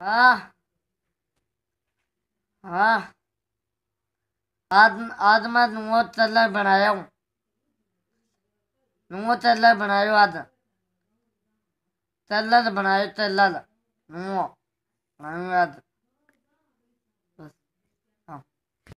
हाँ हाँ आज मैं नुआ चलर बनाया हूँ नुआ चलर बनायो आज चलर तो बनायो चलर नुआ बनायो आज